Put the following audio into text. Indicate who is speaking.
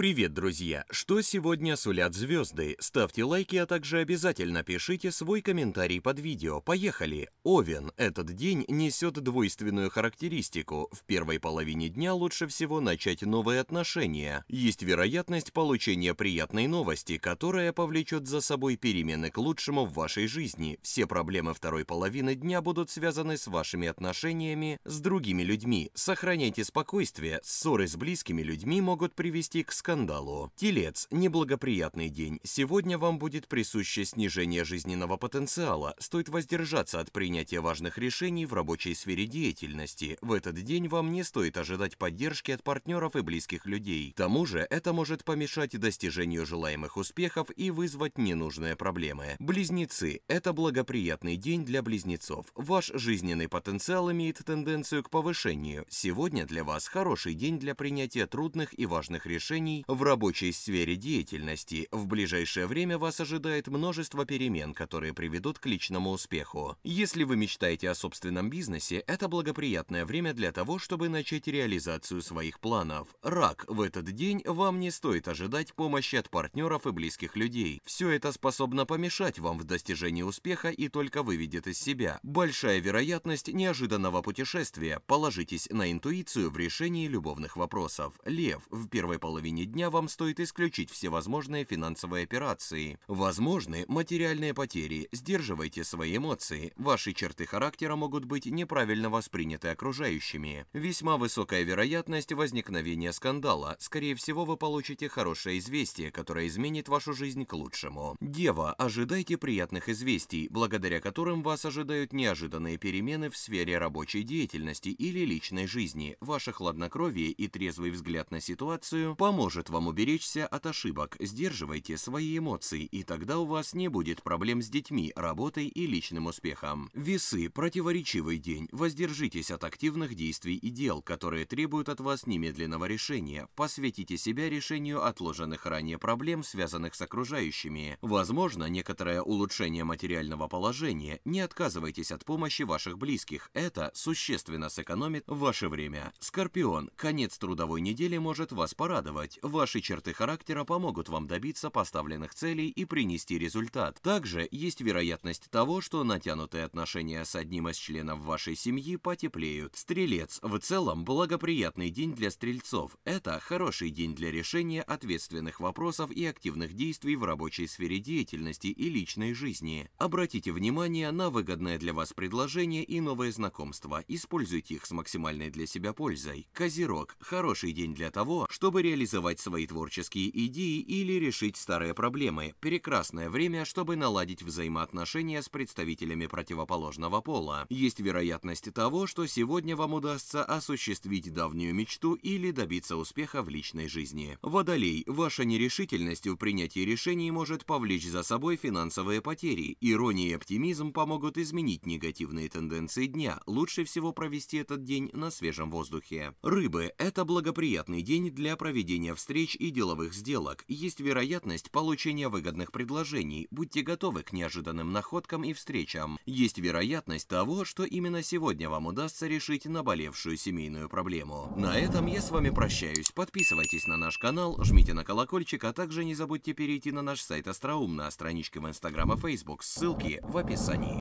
Speaker 1: Привет, друзья! Что сегодня сулят звезды? Ставьте лайки, а также обязательно пишите свой комментарий под видео. Поехали! Овен. Этот день несет двойственную характеристику. В первой половине дня лучше всего начать новые отношения. Есть вероятность получения приятной новости, которая повлечет за собой перемены к лучшему в вашей жизни. Все проблемы второй половины дня будут связаны с вашими отношениями с другими людьми. Сохраняйте спокойствие. Ссоры с близкими людьми могут привести к скандалу скандалу. Телец, неблагоприятный день. Сегодня вам будет присуще снижение жизненного потенциала. Стоит воздержаться от принятия важных решений в рабочей сфере деятельности. В этот день вам не стоит ожидать поддержки от партнеров и близких людей. К тому же это может помешать достижению желаемых успехов и вызвать ненужные проблемы. Близнецы – это благоприятный день для близнецов. Ваш жизненный потенциал имеет тенденцию к повышению. Сегодня для вас хороший день для принятия трудных и важных решений изменений в рабочей сфере деятельности. В ближайшее время вас ожидает множество перемен, которые приведут к личному успеху. Если вы мечтаете о собственном бизнесе, это благоприятное время для того, чтобы начать реализацию своих планов. Рак, в этот день вам не стоит ожидать помощи от партнеров и близких людей. Все это способно помешать вам в достижении успеха и только выведет из себя. Большая вероятность неожиданного путешествия. Положитесь на интуицию в решении любовных вопросов. Лев, в первой половине течение дня вам стоит исключить всевозможные финансовые операции. Возможны материальные потери, сдерживайте свои эмоции, ваши черты характера могут быть неправильно восприняты окружающими. Весьма высокая вероятность возникновения скандала, скорее всего вы получите хорошее известие, которое изменит вашу жизнь к лучшему. Дева, ожидайте приятных известий, благодаря которым вас ожидают неожиданные перемены в сфере рабочей деятельности или личной жизни. Ваше хладнокровие и трезвый взгляд на ситуацию поможет поможет вам уберечься от ошибок, сдерживайте свои эмоции, и тогда у вас не будет проблем с детьми, работой и личным успехом. Весы – противоречивый день. Воздержитесь от активных действий и дел, которые требуют от вас немедленного решения. Посвятите себя решению отложенных ранее проблем, связанных с окружающими. Возможно, некоторое улучшение материального положения. Не отказывайтесь от помощи ваших близких. Это существенно сэкономит ваше время. Скорпион. Конец трудовой недели может вас порадовать ваши черты характера помогут вам добиться поставленных целей и принести результат. Также есть вероятность того, что натянутые отношения с одним из членов вашей семьи потеплеют. Стрелец. В целом, благоприятный день для стрельцов. Это хороший день для решения ответственных вопросов и активных действий в рабочей сфере деятельности и личной жизни. Обратите внимание на выгодное для вас предложение и новые знакомства. Используйте их с максимальной для себя пользой. Козерог. Хороший день для того, чтобы реализовать реализовать свои творческие идеи или решить старые проблемы. Прекрасное время, чтобы наладить взаимоотношения с представителями противоположного пола. Есть вероятность того, что сегодня вам удастся осуществить давнюю мечту или добиться успеха в личной жизни. Водолей, ваша нерешительность в принятии решений может повлечь за собой финансовые потери. Ирония и оптимизм помогут изменить негативные тенденции дня. Лучше всего провести этот день на свежем воздухе. Рыбы – это благоприятный день для проведения встреч и деловых сделок, есть вероятность получения выгодных предложений, будьте готовы к неожиданным находкам и встречам. Есть вероятность того, что именно сегодня вам удастся решить наболевшую семейную проблему. На этом я с вами прощаюсь. Подписывайтесь на наш канал, жмите на колокольчик, а также не забудьте перейти на наш сайт Остроумно, а странички в Инстаграм и Фейсбук, ссылки в описании.